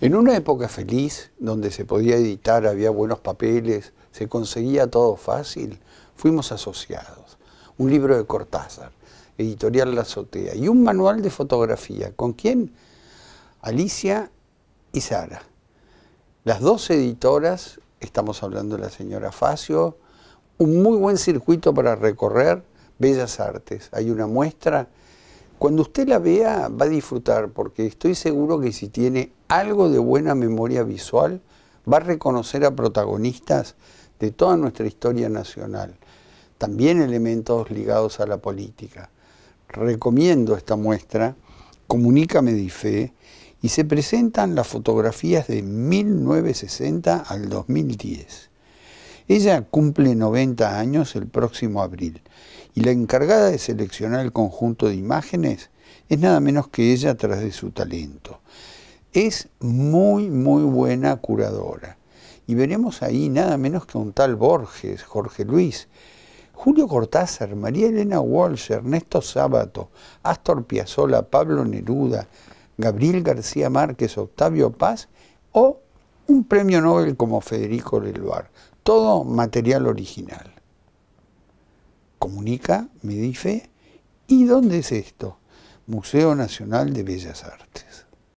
En una época feliz, donde se podía editar, había buenos papeles, se conseguía todo fácil, fuimos asociados. Un libro de Cortázar, editorial La Azotea, y un manual de fotografía. ¿Con quién? Alicia y Sara. Las dos editoras, estamos hablando de la señora Facio, un muy buen circuito para recorrer Bellas Artes. Hay una muestra. Cuando usted la vea va a disfrutar porque estoy seguro que si tiene algo de buena memoria visual, va a reconocer a protagonistas de toda nuestra historia nacional, también elementos ligados a la política. Recomiendo esta muestra, comunícame de fe, y se presentan las fotografías de 1960 al 2010. Ella cumple 90 años el próximo abril y la encargada de seleccionar el conjunto de imágenes es nada menos que ella tras de su talento es muy, muy buena curadora. Y veremos ahí nada menos que un tal Borges, Jorge Luis, Julio Cortázar, María Elena Walsh, Ernesto Sábato, Astor Piazzolla, Pablo Neruda, Gabriel García Márquez, Octavio Paz o un premio Nobel como Federico Leluar. Todo material original. Comunica, dice, ¿y dónde es esto? Museo Nacional de Bellas Artes.